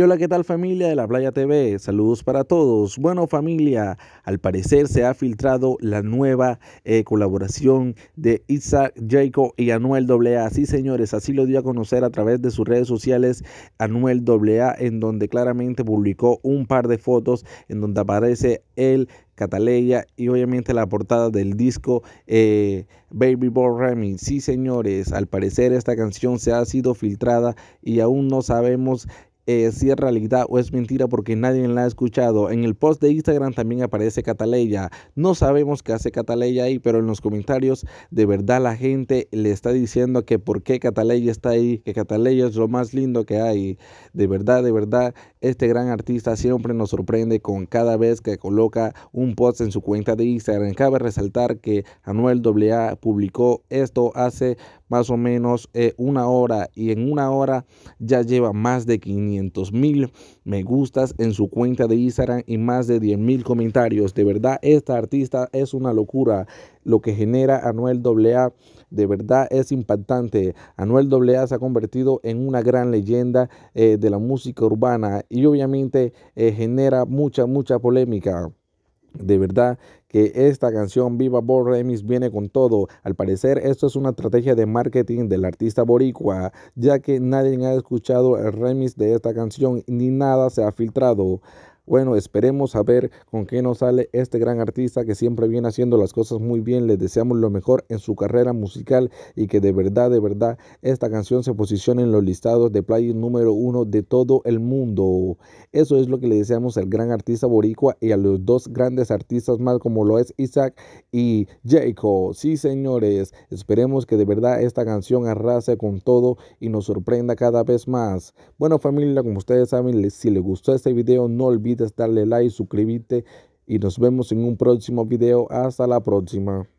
Hola, ¿qué tal familia de la Playa TV? Saludos para todos. Bueno familia, al parecer se ha filtrado la nueva eh, colaboración de Isaac Jacob y Anuel AA. Sí señores, así lo dio a conocer a través de sus redes sociales Anuel AA, en donde claramente publicó un par de fotos en donde aparece el Cataleya y obviamente la portada del disco eh, Baby Boy Remy, Sí, señores, al parecer esta canción se ha sido filtrada y aún no sabemos eh, si es realidad o es mentira porque nadie la ha escuchado. En el post de Instagram también aparece Cataleya. No sabemos qué hace Cataleya ahí, pero en los comentarios de verdad la gente le está diciendo que por qué Cataleya está ahí, que Cataleya es lo más lindo que hay. De verdad, de verdad, este gran artista siempre nos sorprende con cada vez que coloca un post en su cuenta de Instagram. Cabe resaltar que Anuel AA publicó esto hace más o menos eh, una hora y en una hora ya lleva más de 500 mil me gustas en su cuenta de Instagram y más de 10 mil comentarios. De verdad, esta artista es una locura. Lo que genera Anuel AA de verdad es impactante. Anuel AA se ha convertido en una gran leyenda eh, de la música urbana y obviamente eh, genera mucha, mucha polémica. De verdad que esta canción Viva Bo Remix viene con todo. Al parecer esto es una estrategia de marketing del artista boricua, ya que nadie ha escuchado el remix de esta canción ni nada se ha filtrado. Bueno, esperemos a ver con qué nos sale este gran artista que siempre viene haciendo las cosas muy bien. Les deseamos lo mejor en su carrera musical y que de verdad, de verdad, esta canción se posicione en los listados de play número uno de todo el mundo. Eso es lo que le deseamos al gran artista boricua y a los dos grandes artistas más como lo es Isaac y Jacob. Sí, señores, esperemos que de verdad esta canción arrase con todo y nos sorprenda cada vez más. Bueno, familia, como ustedes saben, si les gustó este video, no olviden darle like, suscribirte y nos vemos en un próximo video. Hasta la próxima.